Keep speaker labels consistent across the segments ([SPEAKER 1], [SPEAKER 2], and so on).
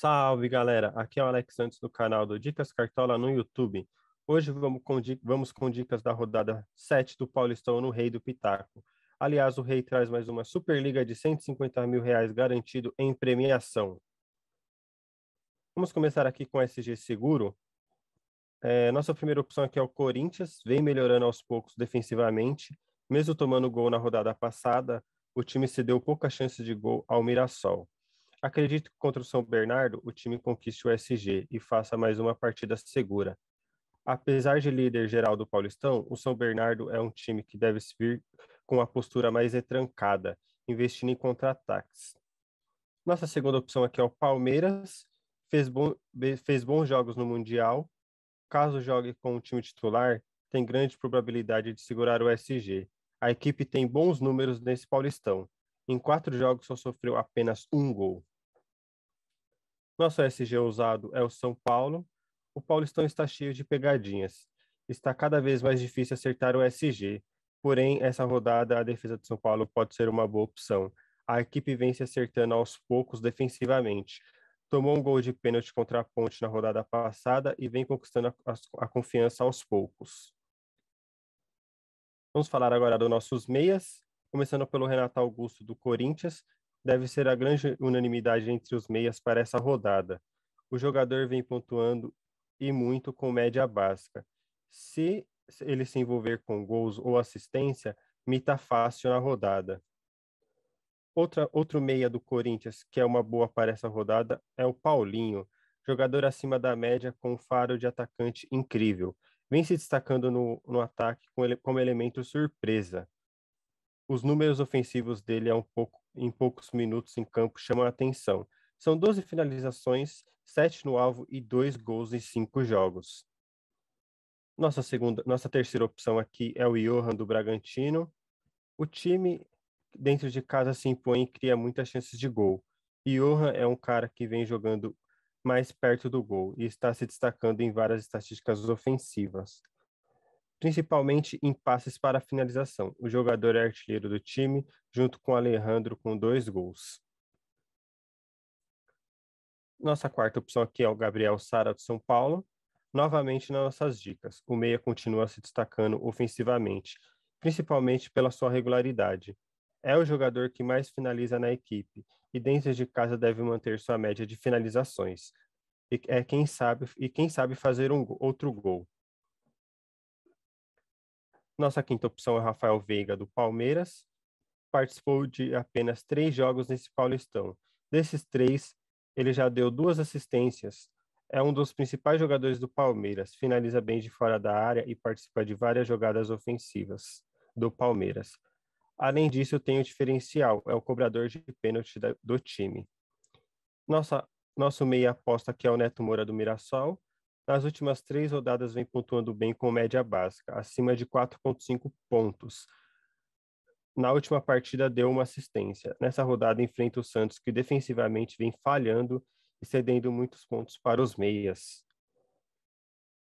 [SPEAKER 1] Salve galera, aqui é o Alex Santos do canal do Dicas Cartola no YouTube. Hoje vamos com, vamos com dicas da rodada 7 do Paulistão no Rei do Pitaco. Aliás, o Rei traz mais uma Superliga de 150 mil reais garantido em premiação. Vamos começar aqui com SG Seguro. É, nossa primeira opção aqui é o Corinthians, vem melhorando aos poucos defensivamente. Mesmo tomando gol na rodada passada, o time se deu pouca chance de gol ao Mirassol. Acredito que contra o São Bernardo o time conquiste o SG e faça mais uma partida segura. Apesar de líder geral do Paulistão, o São Bernardo é um time que deve se vir com a postura mais retrancada, investindo em contra-ataques. Nossa segunda opção aqui é o Palmeiras. Fez, bom, fez bons jogos no Mundial. Caso jogue com o time titular, tem grande probabilidade de segurar o SG. A equipe tem bons números nesse Paulistão. Em quatro jogos só sofreu apenas um gol. Nosso é SG usado é o São Paulo. O Paulistão está cheio de pegadinhas. Está cada vez mais difícil acertar o SG. Porém, essa rodada, a defesa de São Paulo pode ser uma boa opção. A equipe vem se acertando aos poucos defensivamente. Tomou um gol de pênalti contra a Ponte na rodada passada e vem conquistando a, a, a confiança aos poucos. Vamos falar agora dos nossos meias, começando pelo Renato Augusto do Corinthians, deve ser a grande unanimidade entre os meias para essa rodada. O jogador vem pontuando e muito com média básica. Se ele se envolver com gols ou assistência, mita fácil na rodada. Outra, outro meia do Corinthians que é uma boa para essa rodada é o Paulinho, jogador acima da média com um faro de atacante incrível. Vem se destacando no, no ataque com ele, como elemento surpresa. Os números ofensivos dele é um pouco, em poucos minutos em campo chamam a atenção. São 12 finalizações, 7 no alvo e 2 gols em 5 jogos. Nossa segunda, nossa terceira opção aqui é o Johan do Bragantino. O time dentro de casa se impõe e cria muitas chances de gol. Johan é um cara que vem jogando mais perto do gol e está se destacando em várias estatísticas ofensivas principalmente em passes para finalização. O jogador é artilheiro do time, junto com Alejandro, com dois gols. Nossa quarta opção aqui é o Gabriel Sara do São Paulo. Novamente nas nossas dicas, o Meia continua se destacando ofensivamente, principalmente pela sua regularidade. É o jogador que mais finaliza na equipe e dentro de casa deve manter sua média de finalizações. E é quem sabe e quem sabe fazer um outro gol. Nossa quinta opção é Rafael Veiga, do Palmeiras. Participou de apenas três jogos nesse Paulistão. Desses três, ele já deu duas assistências. É um dos principais jogadores do Palmeiras. Finaliza bem de fora da área e participa de várias jogadas ofensivas do Palmeiras. Além disso, tem o diferencial, é o cobrador de pênalti do time. Nossa, nosso meia aposta que é o Neto Moura do Mirassol, nas últimas três rodadas vem pontuando bem com média básica, acima de 4,5 pontos. Na última partida deu uma assistência. Nessa rodada enfrenta o Santos, que defensivamente vem falhando e cedendo muitos pontos para os meias.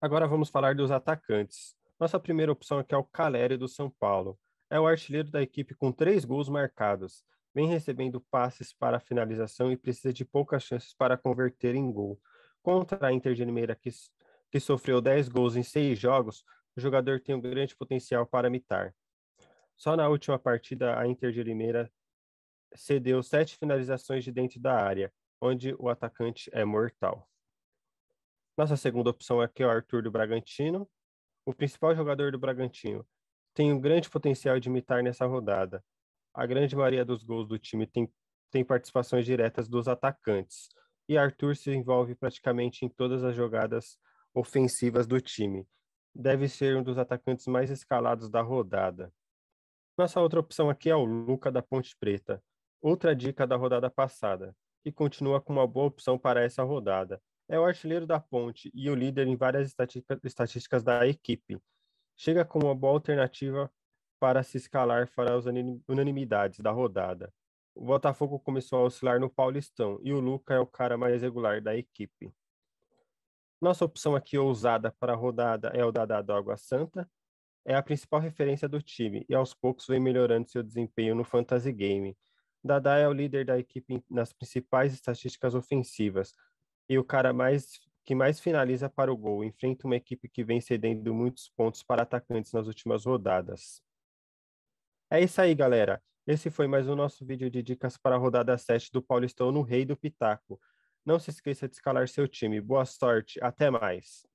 [SPEAKER 1] Agora vamos falar dos atacantes. Nossa primeira opção aqui é o Caleri do São Paulo. É o artilheiro da equipe com três gols marcados. Vem recebendo passes para finalização e precisa de poucas chances para converter em gol. Contra a Inter de Limeira, que, que sofreu 10 gols em 6 jogos, o jogador tem um grande potencial para mitar. Só na última partida, a Inter de Limeira cedeu sete finalizações de dentro da área, onde o atacante é mortal. Nossa segunda opção aqui é o Arthur do Bragantino. O principal jogador do Bragantino tem um grande potencial de imitar nessa rodada. A grande maioria dos gols do time tem, tem participações diretas dos atacantes, e Arthur se envolve praticamente em todas as jogadas ofensivas do time. Deve ser um dos atacantes mais escalados da rodada. Nossa outra opção aqui é o Luca da Ponte Preta, outra dica da rodada passada, que continua com uma boa opção para essa rodada. É o artilheiro da Ponte e o líder em várias estatísticas da equipe. Chega com uma boa alternativa para se escalar para as unanimidades da rodada. O Botafogo começou a oscilar no Paulistão e o Luca é o cara mais regular da equipe. Nossa opção aqui ousada para a rodada é o Dadá do Água Santa. É a principal referência do time e aos poucos vem melhorando seu desempenho no Fantasy Game. Dadá é o líder da equipe nas principais estatísticas ofensivas e o cara mais que mais finaliza para o gol. Enfrenta uma equipe que vem cedendo muitos pontos para atacantes nas últimas rodadas. É isso aí, galera. Esse foi mais um nosso vídeo de dicas para a rodada 7 do Paulistão no Rei do Pitaco. Não se esqueça de escalar seu time. Boa sorte, até mais!